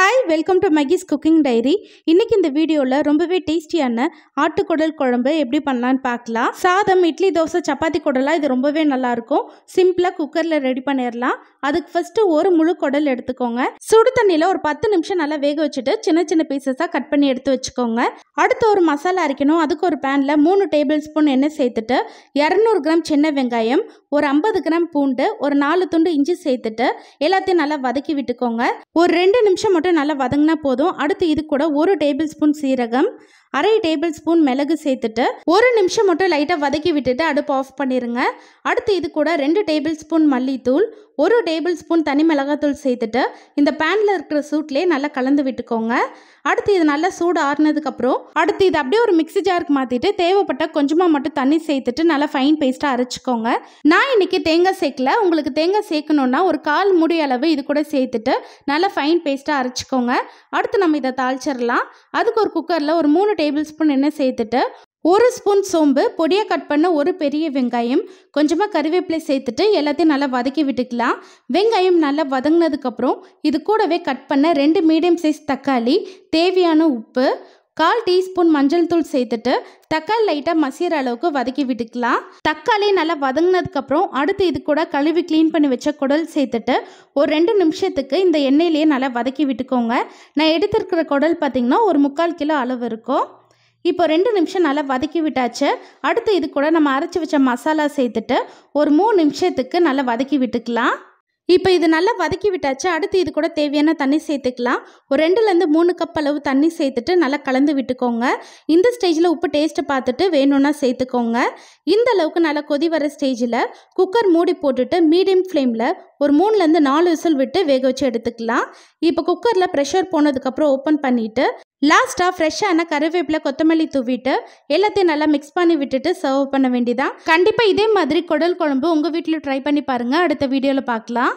hi welcome to Mahi's cooking diary இன்றைக்கி இந்த வீடியோவில் ரொம்பவே டேஸ்டியான ஆட்டுக்குடல் குழம்பு எப்படி பண்ணலான்னு பார்க்கலாம் சாதம் இட்லி தோசை சப்பாத்தி குடலாக இது ரொம்பவே நல்லாயிருக்கும் சிம்பிளாக குக்கரில் ரெடி பண்ணிடலாம் அதுக்கு ஃபஸ்ட்டு ஒரு முழு குடல் எடுத்துக்கோங்க சுடு தண்ணியில் ஒரு பத்து நிமிஷம் நல்லா வேக வச்சுட்டு சின்ன சின்ன பீசஸாக கட் பண்ணி எடுத்து வச்சுக்கோங்க அடுத்து ஒரு மசாலா அரைக்கணும் அதுக்கு ஒரு பேனில் மூணு டேபிள் ஸ்பூன் எண்ணெய் சேர்த்துட்டு இரநூறு கிராம் சின்ன வெங்காயம் ஒரு ஐம்பது கிராம் பூண்டு ஒரு நாலு துண்டு இஞ்சி சேர்த்துட்டு எல்லாத்தையும் நல்லா வதக்கி விட்டுக்கோங்க ஒரு ரெண்டு நிமிஷம் மட்டும் நல்லா வதங்கினா போதும் அடுத்து இது கூட ஒரு டேபிள் ஸ்பூன் சீரகம் அரை டேபிள் ஸ்பூன் மிளகு சேர்த்துட்டு ஒரு நிமிஷம் மட்டும் லைட்டாக வதக்கி விட்டுட்டு அடுப்பு ஆஃப் பண்ணிடுங்க அடுத்து இது கூட ரெண்டு டேபிள் ஸ்பூன் மல்லித்தூள் ஒரு டேபிள் ஸ்பூன் தனி மிளகாத்தூள் சேர்த்துட்டு இந்த பேனில் இருக்கிற சூட்லேயே நல்லா கலந்து விட்டுக்கோங்க அடுத்து இது நல்லா சூடு ஆறுனதுக்கப்புறம் அடுத்து இது அப்படியே ஒரு மிக்சி ஜாருக்கு மாற்றிட்டு தேவைப்பட்ட கொஞ்சமாக மட்டும் தண்ணி சேர்த்துட்டு நல்லா ஃபைன் பேஸ்ட்டாக அரைச்சிக்கோங்க நான் இன்னைக்கு தேங்காய் சேர்க்கல உங்களுக்கு தேங்காய் சேர்க்கணுன்னா ஒரு கால் முடி அளவு இது கூட சேர்த்துட்டு நல்லா ஃபைன் பேஸ்ட்டாக அரைச்சிக்கோங்க அடுத்து நம்ம இதை தாளிச்சிடலாம் அதுக்கு ஒரு குக்கரில் ஒரு மூணு டேபிள் ஸ்பூன் எண்ணெய் சேர்த்துட்டு ஒரு ஸ்பூன் சோம்பு பொடியை கட் பண்ண ஒரு பெரிய வெங்காயம் கொஞ்சமாக கறிவேப்பிலை சேர்த்துட்டு எல்லாத்தையும் நல்லா வதக்கி விட்டுக்கலாம் வெங்காயம் நல்லா வதங்கினதுக்கப்புறம் இது கூடவே கட் பண்ண ரெண்டு மீடியம் சைஸ் தக்காளி தேவையான உப்பு கால் டீஸ்பூன் மஞ்சள் தூள் சேர்த்துட்டு தக்காளி லைட்டாக மசியற அளவுக்கு வதக்கி விட்டுக்கலாம் தக்காளி நல்லா வதங்கினதுக்கப்புறம் அடுத்து இது கூட கழுவி க்ளீன் பண்ணி வச்ச குடல் சேர்த்துட்டு ஒரு ரெண்டு நிமிஷத்துக்கு இந்த எண்ணெயிலேயே நல்லா வதக்கி விட்டுக்கோங்க நான் எடுத்திருக்கிற குடல் பார்த்திங்கன்னா ஒரு முக்கால் கிலோ அளவு இருக்கும் இப்போ ரெண்டு நிமிஷம் நல்லா வதக்கி விட்டாச்சு அடுத்து இது கூட நம்ம அரைச்சி வச்ச மசாலா சேர்த்துட்டு ஒரு மூணு நிமிஷத்துக்கு நல்லா வதக்கி விட்டுக்கலாம் இப்போ இது நல்லா வதக்கி விட்டாச்சு அடுத்து இது கூட தேவையான தண்ணி சேர்த்துக்கலாம் ஒரு ரெண்டுலேருந்து மூணு கப் அளவு தண்ணி சேர்த்துட்டு நல்லா கலந்து விட்டுக்கோங்க இந்த ஸ்டேஜில் உப்பு டேஸ்ட்டை பார்த்துட்டு வேணும்னா சேர்த்துக்கோங்க இந்த அளவுக்கு நல்லா கொதி வர ஸ்டேஜில் குக்கர் மூடி போட்டுட்டு மீடியம் ஃப்ளேமில் ஒரு மூணுலேருந்து நாலு விசில் விட்டு வேக வச்சு எடுத்துக்கலாம் இப்போ குக்கரில் ப்ரெஷர் போனதுக்கப்புறம் ஓப்பன் பண்ணிவிட்டு லாஸ்ட்டாக ஃப்ரெஷ்ஷான கருவேப்பிலை கொத்தமல்லி தூவிட்டு எல்லாத்தையும் நல்லா மிக்ஸ் பண்ணி விட்டுட்டு சர்வ் பண்ண வேண்டியதான் கண்டிப்பாக இதே மாதிரி குடல் குழம்பு உங்கள் வீட்டில் ட்ரை பண்ணி பாருங்கள் அடுத்த வீடியோவில் பார்க்கலாம்